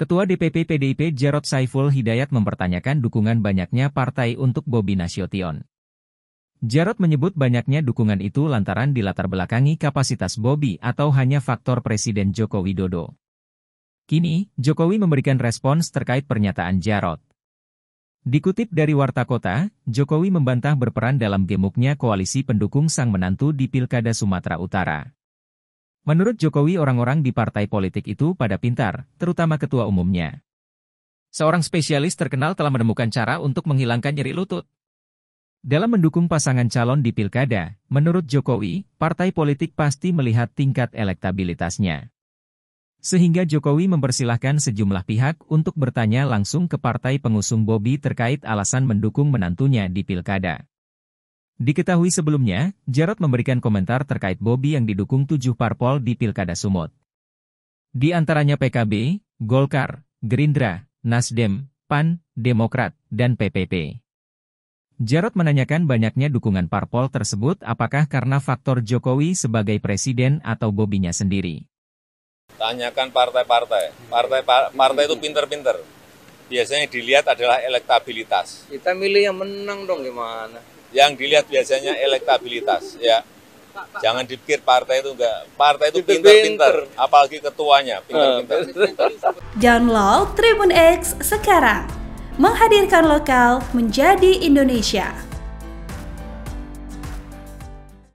Ketua DPP PDIP Jarod Saiful Hidayat mempertanyakan dukungan banyaknya partai untuk Bobi Nasution. Jarod menyebut banyaknya dukungan itu lantaran dilatar belakangi kapasitas Bobi atau hanya faktor Presiden Joko Widodo. Kini, Jokowi memberikan respons terkait pernyataan Jarod. Dikutip dari Warta Kota, Jokowi membantah berperan dalam gemuknya koalisi pendukung sang menantu di Pilkada Sumatera Utara. Menurut Jokowi orang-orang di partai politik itu pada pintar, terutama ketua umumnya. Seorang spesialis terkenal telah menemukan cara untuk menghilangkan nyeri lutut. Dalam mendukung pasangan calon di pilkada, menurut Jokowi, partai politik pasti melihat tingkat elektabilitasnya. Sehingga Jokowi mempersilahkan sejumlah pihak untuk bertanya langsung ke partai pengusung Bobi terkait alasan mendukung menantunya di pilkada. Diketahui sebelumnya, Jarod memberikan komentar terkait Bobi yang didukung tujuh parpol di Pilkada Sumut. Di antaranya PKB, Golkar, Gerindra, Nasdem, PAN, Demokrat, dan PPP. Jarod menanyakan banyaknya dukungan parpol tersebut apakah karena faktor Jokowi sebagai presiden atau Bobinya sendiri. Tanyakan partai-partai. Partai partai itu pinter-pinter. Biasanya dilihat adalah elektabilitas. Kita milih yang menang dong gimana? Yang dilihat biasanya elektabilitas, ya. Jangan dipikir partai itu enggak. Partai itu pintar-pintar, apalagi ketuanya ah. pintar-pintar. Download Tribun X sekarang. Menghadirkan lokal menjadi Indonesia.